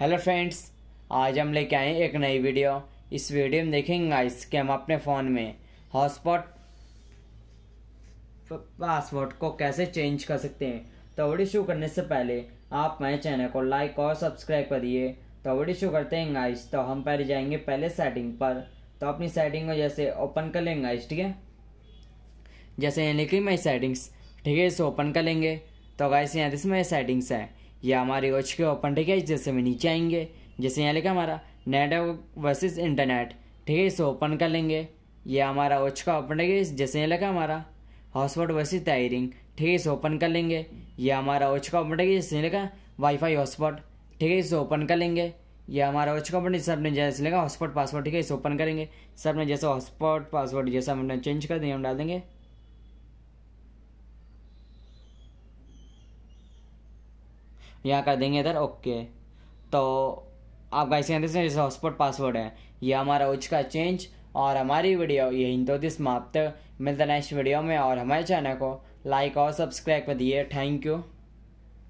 hello friends आज हम लेके आए एक नई वीडियो इस वीडियो में देखेंगे गाइस कि हम अपने फ़ोन में हॉटस्पॉट पासवर्ड को कैसे चेंज कर सकते हैं तो वीडियो शुरू करने से पहले आप मेरे चैनल को लाइक और सब्सक्राइब करिए तो वीडियो शुरू करते हैं गाइस तो हम पहले जाएंगे पहले सेटिंग पर तो अपनी सेटिंग को जैसे ओपन कर लेंगे गाइस ठीक है जैसे यहाँ निकली मेरी सेटिंग्स ठीक है इसे ओपन कर लेंगे तो गाइस यहाँ मेरी सेटिंग्स हैं ये हमारे वॉच के ओपन ठीक है जैसे हमें नीचे आएंगे जैसे यहाँ लिखा हमारा नेटवर्क वर्सेस इंटरनेट ठीक है इसे ओपन कर लेंगे ये हमारा वॉच का ओपन ठीक है जैसे यहाँ लिखा हमारा हॉटस्पॉट वर्सेस टायरिंग ठीक है इसे ओपन कर लेंगे ये हमारा वॉच का ओपन ठीक है जैसे लिखा वाईफाई हॉटस्पॉट ठीक है इसे ओपन कर लेंगे ये हमारा वॉच का ओपन सर ने जैसे लिखा हॉटस्पॉट पासवर्ड ठीक है इसे ओपन करेंगे सर ने जैसे हॉटस्पॉट पासवर्ड जैसा हमने चेंज कर देंगे हम डाल देंगे यहाँ कर देंगे इधर ओके तो आप गाइस यहाँ जैसे हॉटस्पॉट पासवर्ड है ये हमारा का चेंज और हमारी वीडियो ये हिंदो दिस समाप्त मिलता नेक्स्ट वीडियो में और हमारे चैनल को लाइक और सब्सक्राइब कर दिए थैंक यू